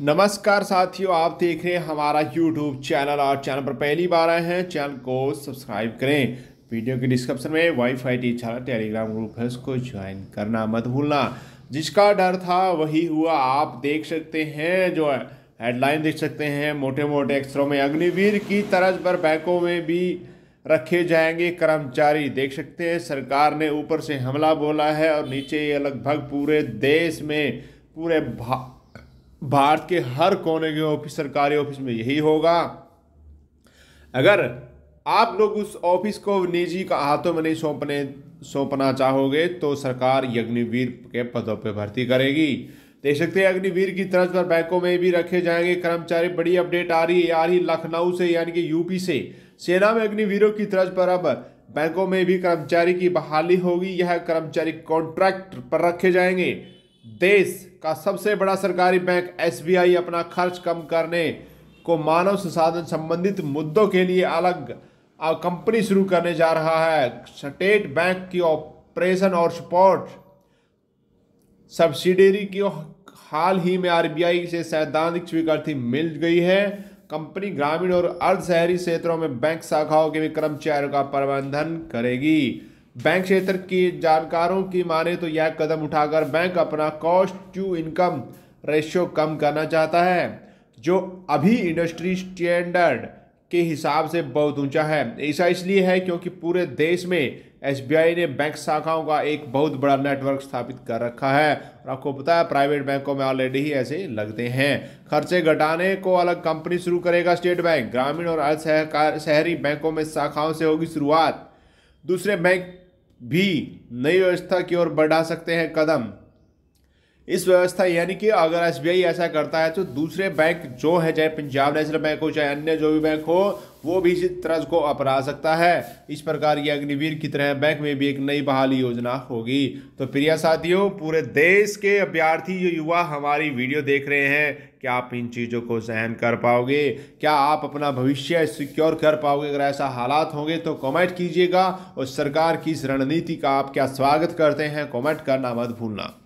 नमस्कार साथियों आप देख रहे हैं हमारा यूट्यूब चैनल और चैनल पर पहली बार आए हैं चैनल को सब्सक्राइब करें वीडियो के डिस्क्रिप्शन में वाईफाई टीचर टेलीग्राम ग्रुप है उसको ज्वाइन करना मत भूलना जिसका डर था वही हुआ आप देख सकते हैं जो हेडलाइन देख सकते हैं मोटे मोटे अक्षरों में अग्निवीर की तरज पर बैंकों में भी रखे जाएंगे कर्मचारी देख सकते हैं सरकार ने ऊपर से हमला बोला है और नीचे ये लगभग पूरे देश में पूरे भा भारत के हर कोने के ऑफिस सरकारी ऑफिस में यही होगा अगर आप लोग उस ऑफिस को निजी का हाथों में नहीं सौंपने सौंपना चाहोगे तो सरकार यज्ञवीर के पदों पर भर्ती करेगी देख सकते हैं अग्निवीर की तर्ज पर बैंकों में भी रखे जाएंगे कर्मचारी बड़ी अपडेट आ रही है आ रही लखनऊ से यानी कि यूपी से सेना में अग्निवीरों की तर्ज पर अब बैंकों में भी कर्मचारी की बहाली होगी यह कर्मचारी कॉन्ट्रैक्ट पर रखे जाएंगे देश का सबसे बड़ा सरकारी बैंक एसबीआई अपना खर्च कम करने को मानव संसाधन संबंधित मुद्दों के लिए अलग कंपनी शुरू करने जा रहा है स्टेट बैंक की ऑपरेशन और सपोर्ट सब्सिडरी की हाल ही में आरबीआई से सैद्धांतिक स्वीकृति मिल गई है कंपनी ग्रामीण और अर्ध शहरी क्षेत्रों में बैंक शाखाओं के भी कर्मचारियों का प्रबंधन करेगी बैंक क्षेत्र के जानकारों की माने तो यह कदम उठाकर बैंक अपना कॉस्ट टू इनकम रेशियो कम करना चाहता है जो अभी इंडस्ट्री स्टैंडर्ड के हिसाब से बहुत ऊंचा है ऐसा इसलिए है क्योंकि पूरे देश में एसबीआई ने बैंक शाखाओं का एक बहुत बड़ा नेटवर्क स्थापित कर रखा है और आपको पता है प्राइवेट बैंकों में ऑलरेडी ही ऐसे लगते हैं खर्चे घटाने को अलग कंपनी शुरू करेगा स्टेट बैंक ग्रामीण और अर्ध शहरी बैंकों में शाखाओं से होगी शुरुआत दूसरे बैंक भी नई व्यवस्था की ओर बढ़ा सकते हैं कदम इस व्यवस्था यानी कि अगर एस ऐसा करता है तो दूसरे बैंक जो है चाहे पंजाब नेशनल बैंक हो चाहे अन्य जो भी बैंक हो वो भी इसी तरह को अपना सकता है इस प्रकार की अग्निवीर की तरह बैंक में भी एक नई बहाली योजना होगी तो प्रिय साथियों पूरे देश के अभ्यार्थी जो युवा हमारी वीडियो देख रहे हैं क्या आप इन चीज़ों को सहन कर पाओगे क्या आप अपना भविष्य सिक्योर कर पाओगे अगर ऐसा हालात होंगे तो कॉमेंट कीजिएगा और सरकार की इस रणनीति का आप क्या स्वागत करते हैं कॉमेंट करना मत भूलना